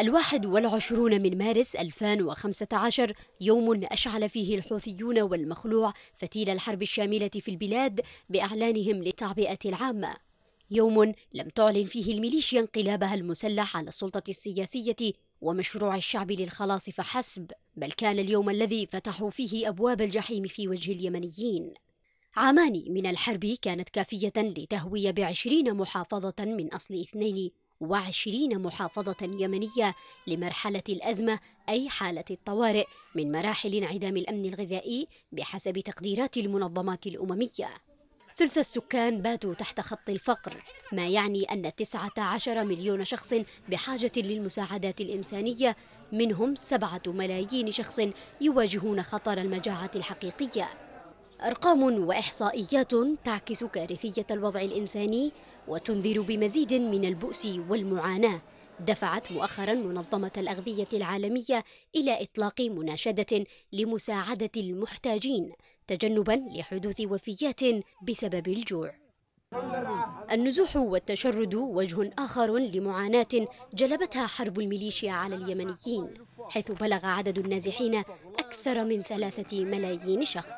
الواحد والعشرون من مارس 2015 يوم أشعل فيه الحوثيون والمخلوع فتيل الحرب الشاملة في البلاد بإعلانهم للتعبئة العامة يوم لم تعلن فيه الميليشيا انقلابها المسلح على السلطة السياسية ومشروع الشعب للخلاص فحسب بل كان اليوم الذي فتحوا فيه أبواب الجحيم في وجه اليمنيين عامان من الحرب كانت كافية لتهوي بعشرين محافظة من أصل اثنين وعشرين محافظة يمنية لمرحلة الأزمة أي حالة الطوارئ من مراحل انعدام الأمن الغذائي بحسب تقديرات المنظمات الأممية ثلث السكان باتوا تحت خط الفقر ما يعني أن 19 مليون شخص بحاجة للمساعدات الإنسانية منهم سبعة ملايين شخص يواجهون خطر المجاعة الحقيقية أرقام وإحصائيات تعكس كارثية الوضع الإنساني وتنذر بمزيد من البؤس والمعاناة دفعت مؤخرا منظمة الأغذية العالمية إلى إطلاق مناشدة لمساعدة المحتاجين تجنبا لحدوث وفيات بسبب الجوع النزوح والتشرد وجه آخر لمعاناة جلبتها حرب الميليشيا على اليمنيين حيث بلغ عدد النازحين أكثر من ثلاثة ملايين شخص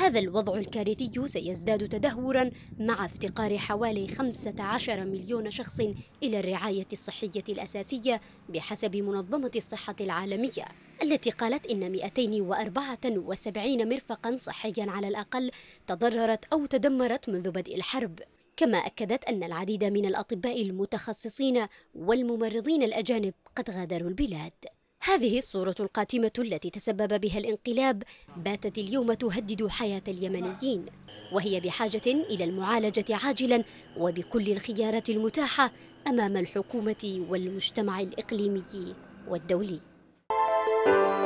هذا الوضع الكارثي سيزداد تدهورا مع افتقار حوالي 15 مليون شخص إلى الرعاية الصحية الأساسية بحسب منظمة الصحة العالمية التي قالت إن 274 مرفقا صحيا على الأقل تضررت أو تدمرت منذ بدء الحرب كما أكدت أن العديد من الأطباء المتخصصين والممرضين الأجانب قد غادروا البلاد هذه الصورة القاتمة التي تسبب بها الانقلاب باتت اليوم تهدد حياة اليمنيين وهي بحاجة إلى المعالجة عاجلا وبكل الخيارات المتاحة أمام الحكومة والمجتمع الإقليمي والدولي